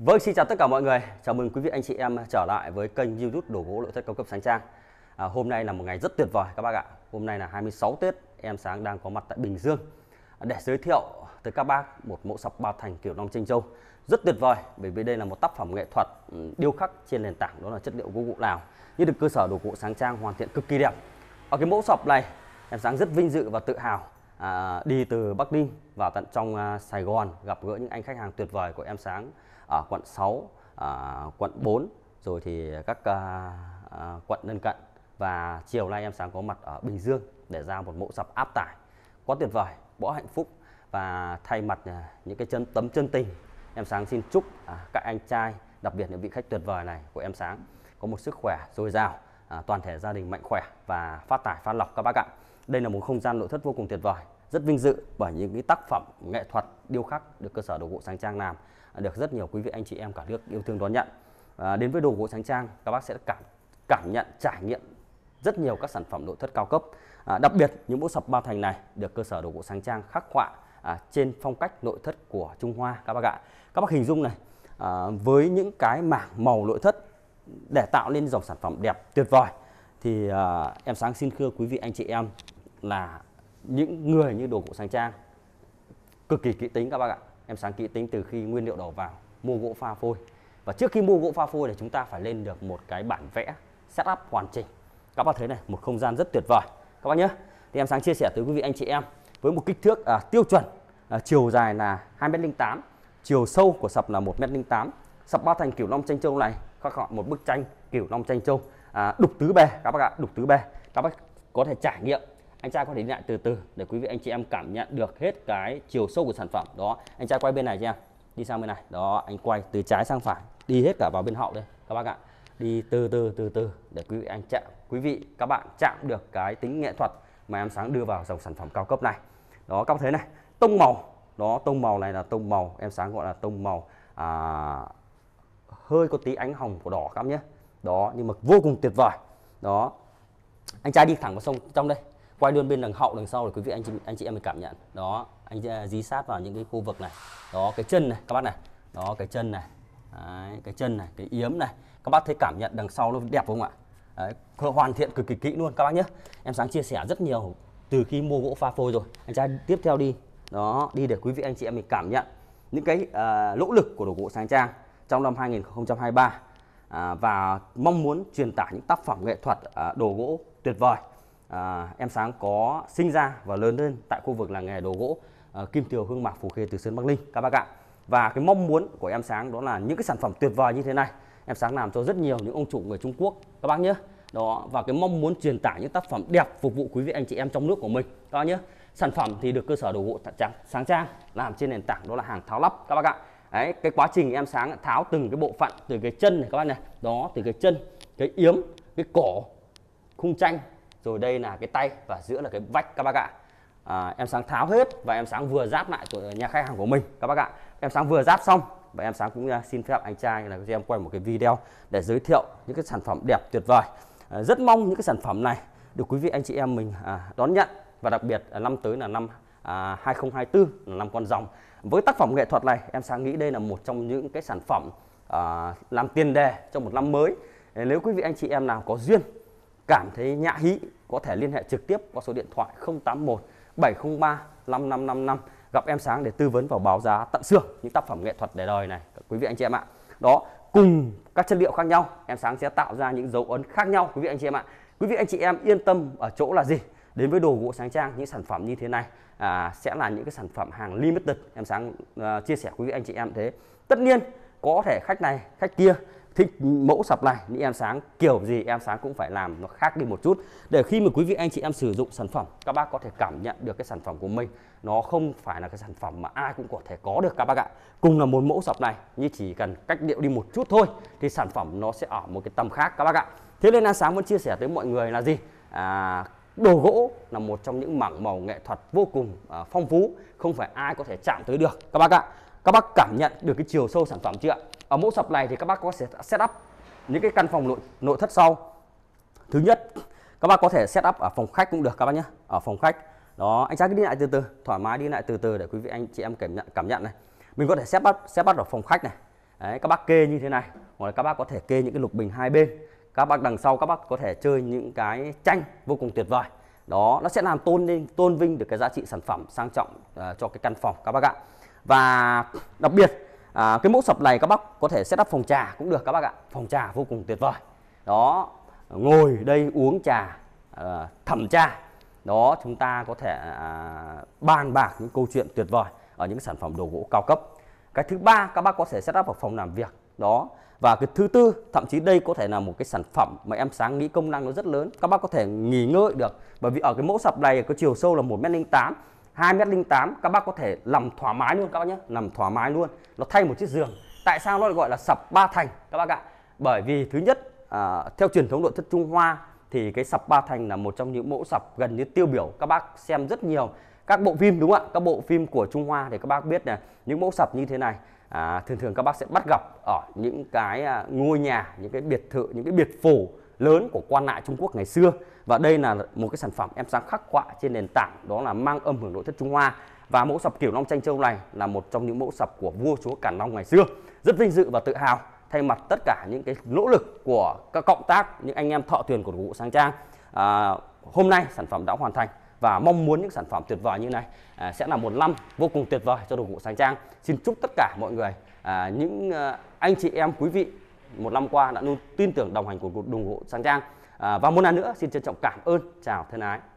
Vâng, xin chào tất cả mọi người. Chào mừng quý vị anh chị em trở lại với kênh YouTube đồ gỗ nội thất cao cấp sáng Trang. À, hôm nay là một ngày rất tuyệt vời các bác ạ. Hôm nay là 26 Tết, em sáng đang có mặt tại Bình Dương à, để giới thiệu tới các bác một mẫu sập ba thành kiểu Long Tranh Châu rất tuyệt vời bởi vì đây là một tác phẩm nghệ thuật ừ, điêu khắc trên nền tảng đó là chất liệu gỗ gụ Lào như được cơ sở đồ gỗ sáng trang hoàn thiện cực kỳ đẹp. Ở cái mẫu sập này em sáng rất vinh dự và tự hào à, đi từ Bắc Ninh vào tận trong à, Sài Gòn gặp gỡ những anh khách hàng tuyệt vời của em sáng ở quận 6, à, quận 4 rồi thì các à, à, quận lân cận và chiều nay em sáng có mặt ở Bình Dương để ra một mẫu sập áp tải quá tuyệt vời, bó hạnh phúc và thay mặt à, những cái chân tấm chân tình em sáng xin chúc à, các anh trai đặc biệt những vị khách tuyệt vời này của em sáng có một sức khỏe dồi dào à, toàn thể gia đình mạnh khỏe và phát tải phát lọc các bác ạ. Đây là một không gian nội thất vô cùng tuyệt vời, rất vinh dự bởi những cái tác phẩm nghệ thuật điêu khắc được cơ sở đồ gỗ sáng trang làm à, được rất nhiều quý vị anh chị em cả nước yêu thương đón nhận. À, đến với đồ gỗ sáng trang, các bác sẽ cảm cảm nhận trải nghiệm rất nhiều các sản phẩm nội thất cao cấp. À, đặc biệt những mẫu sập ba thành này được cơ sở đồ gỗ sáng trang khắc họa à, trên phong cách nội thất của Trung Hoa các bác ạ. Các bác hình dung này à, với những cái mảng màu nội thất để tạo nên dòng sản phẩm đẹp tuyệt vời thì à, em sáng xin thưa quý vị anh chị em là những người như đồ gỗ sang trang cực kỳ kỹ tính các bác ạ em sáng kỹ tính từ khi nguyên liệu đầu vào mua gỗ pha phôi và trước khi mua gỗ pha phôi thì chúng ta phải lên được một cái bản vẽ setup hoàn chỉnh các bác thấy này một không gian rất tuyệt vời các bác nhé thì em sáng chia sẻ tới quý vị anh chị em với một kích thước à, tiêu chuẩn à, chiều dài là 2m08 chiều sâu của sập là 1m08 sập ba thành kiểu long tranh châu này các bạn một bức tranh kiểu long tranh châu à, đục tứ bề các bác ạ đục tứ bề các bác có thể trải nghiệm anh trai có thể đi lại từ từ để quý vị anh chị em cảm nhận được hết cái chiều sâu của sản phẩm đó anh trai quay bên này cho em đi sang bên này đó anh quay từ trái sang phải đi hết cả vào bên họ đây các bác ạ đi từ từ từ từ để quý vị anh chạm quý vị các bạn chạm được cái tính nghệ thuật mà em sáng đưa vào dòng sản phẩm cao cấp này đó các thấy này tông màu đó tông màu này là tông màu em sáng gọi là tông màu à, hơi có tí ánh hồng của đỏ các nhé đó nhưng mà vô cùng tuyệt vời đó anh trai đi thẳng vào sông trong đây quay luôn bên đằng hậu đằng sau để quý vị anh chị anh chị em mình cảm nhận đó anh à, dí sát vào những cái khu vực này đó cái chân này các bác này đó cái chân này Đấy, cái chân này cái yếm này các bác thấy cảm nhận đằng sau nó đẹp không ạ Đấy, hoàn thiện cực kỳ kỹ luôn các bác nhé em sáng chia sẻ rất nhiều từ khi mua gỗ pha phôi rồi anh trai tiếp theo đi đó đi để quý vị anh chị em mình cảm nhận những cái uh, lỗ lực của đồ gỗ sáng trang trong năm 2023 à, và mong muốn truyền tải những tác phẩm nghệ thuật à, đồ gỗ tuyệt vời à, em sáng có sinh ra và lớn lên tại khu vực làng nghề đồ gỗ à, Kim Tiều Hương Mạc Phù Khê Từ Sơn Bắc Ninh các bác ạ và cái mong muốn của em sáng đó là những cái sản phẩm tuyệt vời như thế này em sáng làm cho rất nhiều những ông chủ người Trung Quốc các bác nhé đó và cái mong muốn truyền tải những tác phẩm đẹp phục vụ quý vị anh chị em trong nước của mình các bác nhé sản phẩm thì được cơ sở đồ gỗ trắng sáng trang làm trên nền tảng đó là hàng tháo lắp các bác ạ đấy cái quá trình em sáng tháo từng cái bộ phận từ cái chân này các bác này đó từ cái chân cái yếm cái cổ khung tranh rồi đây là cái tay và giữa là cái vách các bác ạ à, em sáng tháo hết và em sáng vừa ráp lại của nhà khách hàng của mình các bác ạ em sáng vừa ráp xong và em sáng cũng à, xin phép anh trai là cho em quay một cái video để giới thiệu những cái sản phẩm đẹp tuyệt vời à, rất mong những cái sản phẩm này được quý vị anh chị em mình à, đón nhận và đặc biệt à, năm tới là năm à, 2024 là năm con rồng với tác phẩm nghệ thuật này em sáng nghĩ đây là một trong những cái sản phẩm à, làm tiền đề cho một năm mới nếu quý vị anh chị em nào có duyên cảm thấy nhã hí có thể liên hệ trực tiếp qua số điện thoại 081 703 5555 gặp em sáng để tư vấn và báo giá tận xương những tác phẩm nghệ thuật để đời này quý vị anh chị em ạ đó cùng các chất liệu khác nhau em sáng sẽ tạo ra những dấu ấn khác nhau quý vị anh chị em ạ quý vị anh chị em yên tâm ở chỗ là gì đến với đồ gỗ sáng trang những sản phẩm như thế này à, sẽ là những cái sản phẩm hàng limited em sáng à, chia sẻ quý vị anh chị em thế tất nhiên có thể khách này khách kia thích mẫu sập này nhưng em sáng kiểu gì em sáng cũng phải làm nó khác đi một chút để khi mà quý vị anh chị em sử dụng sản phẩm các bác có thể cảm nhận được cái sản phẩm của mình nó không phải là cái sản phẩm mà ai cũng có thể có được các bác ạ cùng là một mẫu sập này như chỉ cần cách điệu đi một chút thôi thì sản phẩm nó sẽ ở một cái tầm khác các bác ạ thế nên em sáng muốn chia sẻ tới mọi người là gì à, đồ gỗ là một trong những mảng màu nghệ thuật vô cùng à, phong phú không phải ai có thể chạm tới được các bác ạ các bác cảm nhận được cái chiều sâu sản phẩm chưa ạ ở mẫu sập này thì các bác có thể set up những cái căn phòng nội nội thất sau thứ nhất các bác có thể set up ở phòng khách cũng được các bác nhé ở phòng khách đó anh sẽ đi lại từ từ thoải mái đi lại từ từ để quý vị anh chị em cảm nhận cảm nhận này mình có thể set up set up ở phòng khách này Đấy, các bác kê như thế này hoặc là các bác có thể kê những cái lục bình hai bên các bác đằng sau các bác có thể chơi những cái tranh vô cùng tuyệt vời đó nó sẽ làm tôn lên tôn vinh được cái giá trị sản phẩm sang trọng à, cho cái căn phòng các bác ạ và đặc biệt à, cái mẫu sập này các bác có thể setup phòng trà cũng được các bác ạ phòng trà vô cùng tuyệt vời đó ngồi đây uống trà à, thẩm trà đó chúng ta có thể à, bàn bạc những câu chuyện tuyệt vời ở những sản phẩm đồ gỗ cao cấp cái thứ ba các bác có thể setup up ở phòng làm việc đó và cái thứ tư thậm chí đây có thể là một cái sản phẩm mà em sáng nghĩ công năng nó rất lớn các bác có thể nghỉ ngơi được bởi vì ở cái mẫu sập này có chiều sâu là một m linh tám 2 m tám các bác có thể nằm thoải mái luôn các bác nhé nằm thoải mái luôn nó thay một chiếc giường tại sao nó gọi là sập ba thành các bác ạ bởi vì thứ nhất à, theo truyền thống nội thất Trung Hoa thì cái sập ba thành là một trong những mẫu sập gần như tiêu biểu các bác xem rất nhiều các bộ phim đúng không ạ các bộ phim của Trung Hoa thì các bác biết là những mẫu sập như thế này à, thường thường các bác sẽ bắt gặp ở những cái à, ngôi nhà những cái biệt thự những cái biệt phủ lớn của quan lại Trung Quốc ngày xưa và đây là một cái sản phẩm em sáng khắc họa trên nền tảng đó là mang âm hưởng nội thất Trung Hoa và mẫu sập kiểu Long Tranh Châu này là một trong những mẫu sập của vua chúa Càn Long ngày xưa rất vinh dự và tự hào thay mặt tất cả những cái nỗ lực của các cộng tác những anh em thợ thuyền của cụ Sang Trang à, hôm nay sản phẩm đã hoàn thành và mong muốn những sản phẩm tuyệt vời như này à, sẽ là một năm vô cùng tuyệt vời cho đồ gỗ sáng trang xin chúc tất cả mọi người à, những à, anh chị em quý vị một năm qua đã luôn tin tưởng đồng hành của đồ gỗ sáng trang à, và một lần nữa xin trân trọng cảm ơn chào thân ái